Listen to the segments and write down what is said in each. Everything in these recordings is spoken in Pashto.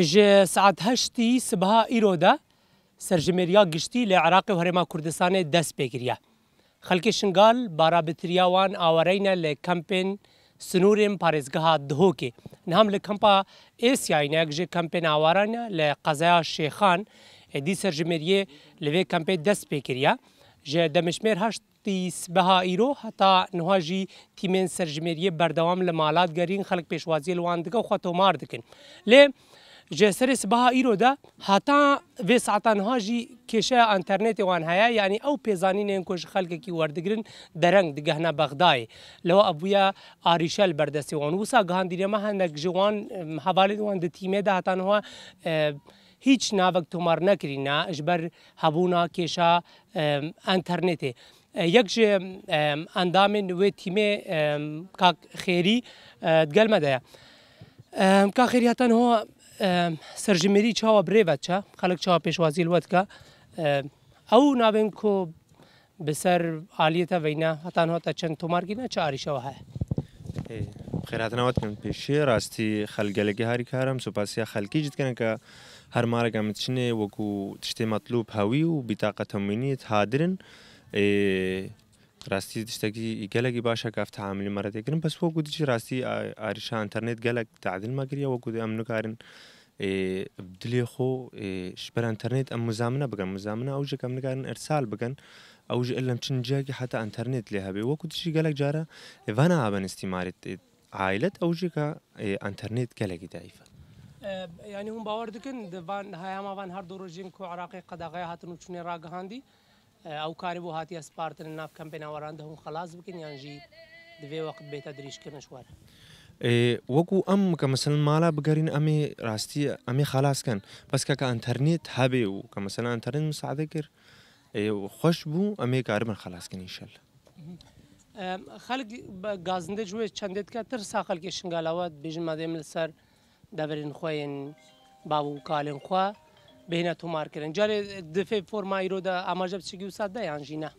ج ساعت هشتی سبها ایرو ده سرجمریا گشتی لی عراق و هرما کردستان دست بگیریا خلک شنگال بارا بتریاوان آورین لی کمپین سنورم پارزگاه دهو که نهم لی کمپا ایسی آینه اگجه کمپین آوران لی قضای شیخان دی سرجمریه لوی کمپین دست بگیریا ج دمشمیر هشت تیس بها ایرو حتا نواجی تیمین سرجمریه بردوام لمالات گرین خلک پیشوازی لواندگه خواه تومار دکن لی جه سر سبها ایرو ده هاتا و ساعتان ها جی کشه انترنت وان هيا یعنی او پیزانین این کوش خلک کی وردگرن درنگ د گهنه بغدای لو ابویا آریشل بردسی وان وسا گاندینه ما هندک جوان حواله وان د تیمه ده هاتان ها هیچ ناوک تومار نکرینا اجبر هبونا کشه انترنته یک جه اندامن و تیمه کاک خیری دگلمه ده کاک خیری هاتان ها سرجمهری چاوا بریوت چا خلق چاوا پیشوازی الوت که او نابین کو بسر عالیت وینا حتان هاتا چند تومار گینا چه آریشا های خیرات نوات کن پیشی راستی خلگلگی هاری کارم سپاسی خلکی جد کنن که هر مارگ هم چنه وکو تشتی مطلوب هاوی و بطاقه تموینیت هادرن ڕاستی شتێکی گەلێکی باشە کافت حاملی مەرەێکردن بەس وە گوتیی ڕاستی ئاریشا ئەتەرنێت گەلک تعدل مەگریا وە گوتی ئەم نکارن اه، دلێ خۆ اه، شبەر ئەتەرنێت ئەم مزامنە بگەن مزامنە ئەو ژەکەم نگارن ئەرسال بگەن ئەو لەم چنجێکی حتا ئەتەرنێت لێ هەبێ وەکو تشی گەلک جارە ڤانا اه، ئابەن استیمارێت عیلت ئەو ژێکە ئەتەرنێت گەلێکی دایفە یعنی هم باوەردکن دەبان هەیەماوان هەردوو ڕژین کو عراقی قەداغی هاتن و چونێ ڕاگەهاندی ئەو بۆ هاتی ئەسپارتن ناف کەمپێناوەڕان دەهم خلاص بکەین یانژی دوێ وەقت بێتە دریشکردن شووار. وەکو ئەم کە مەسن مالا بگەرین ئەمێ ڕاستی ئەمێ خلاصکەن بەسکە کە ئەتەرنێت هەبێ و کە مەسەن ئەتەرن مساعدە کرد خۆش بوو ئەمێ کارمن خلاصکننی شەل. خەک گازندە جوێ چەندێتکە تر ساخەلکی شنگالاوات بژمادەێ لەسەر دەبرین خۆیان باب و کاڵێن خوا تو بهێنێت هومارکردن جارێ دفێ فۆرما ئیرۆدا ئاماژە بچگی و ساددا یانژینە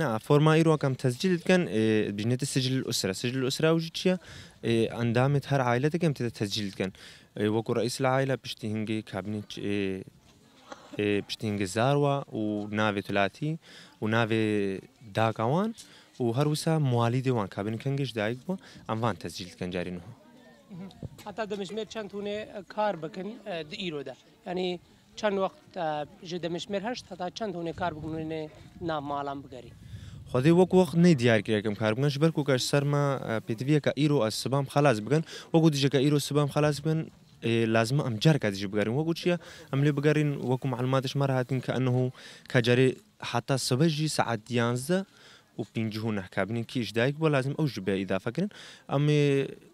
نا فۆرما ئیرۆکەم تەزجیلت کەن بژنێتە سجل ئوسرە سجل ئوسرا وژ چییە ئەندامت هەر عیلەتەکەم تێتە العائله وەکو ڕئیس لە عیلە پشتی زاروا کابینێت پشتی هنگە زاروە و ناوێت ولاتی و ناوێ داگاوان و هەروسا موالی دێوان کابین کەنگش دایک بووە ئەموان تەزجیلتکەن جارینەوە حتا دەمژمێت چەند تونێ کار بکەن ده اه، ینی چند وقت جده آه، مشمر هشت هتا چند هونه کار بکنونه نام مالان بگری خودی وەک وەخت نەی دیارکرێکم کاربگەن ش بەرک و کەش سەرمە آه، پێتویەکە ئیرۆ ئە سبام خلاص بگەن وەکو دیژەکە ئیرۆ سبام خلاص بن لازمە ئەم جار کاتیژی بگەرین وەکو چیە ئەم لێ بگەڕین وەکو معلوماتش مە هاتین کە ئەنه کاجارێ حتا سبەژی سعات دیانزە و پنجهونه کابینی کیش دایک بۆ لازم ئەو ژبێ ئیدافەکردن ئەمێ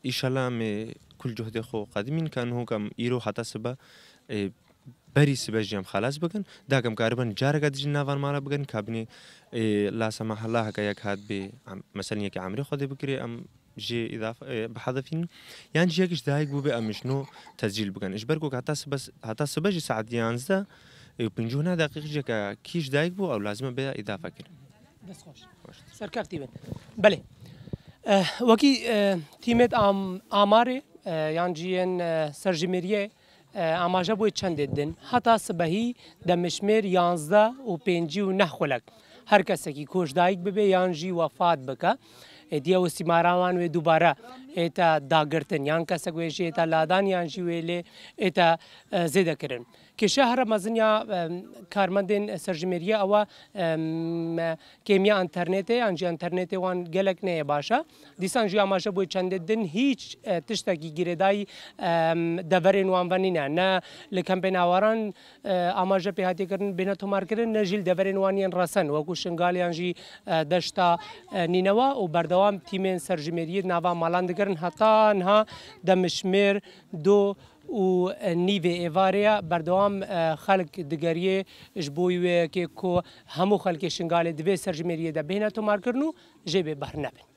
ئیشەلا ئەمێ کل جهدێ خۆ قەدمین کە ئەنه کەم ئیرۆ حتا سبە بری سبەژیان خلاص بکەن داگەم کار بن جارەکە نوان ناوانمارە بگەن کابنی لاسەمە هەلا که یک هاد بی مثلا یک ئامری خود بکری ام جي إضافة بحذفين يعني جيكش دايك بوبي أمشنو تسجيل بكن إيش بركوك حتى سبس حتى سبجي ساعة ديانزة بنجونا دقيق جيكا كيش دايك بو أو لازم بها إضافة كن بس خوش سركار تيبن بله آه وكي تيمت آم آماري آه يعني جيان ئاماژە بۆی چەندێت دن هەتا سبەهی دەمشمێر یانزدە و پێنج و نەخۆلک هەر کەسێکی کۆشدایک ببێ یانژی وەفات بکە دیەوە سیماراوان وێ دووبارە eta dagirtin yan kesek wê jî eta ladaniyan jî wêlê eta zêde kirin. Kêşe heremeziniya e, karmendên serjimêriye ewa e, kêmiya internetê an jî internetê wan gelek neye başa. Dîsan jî amaje bû çendê din hîç e, tiştekî girêdayî deverên wan venîne ne li kempên awaran amaje pê hatikirin bêne tomarkirin ne jîl deverên waniyên resen wekû şingaliyan jî deşta nînewa û berdewam tîmên serjimêriyê nava malan dikirin کرن انها دمشمیر دو و نیوی ایواریا بردوام خلق دگریه جبوی و که کو همو خلق شنگال دوی سرجمیریه ده بهنه تو مار کرنو جبه بهر نبین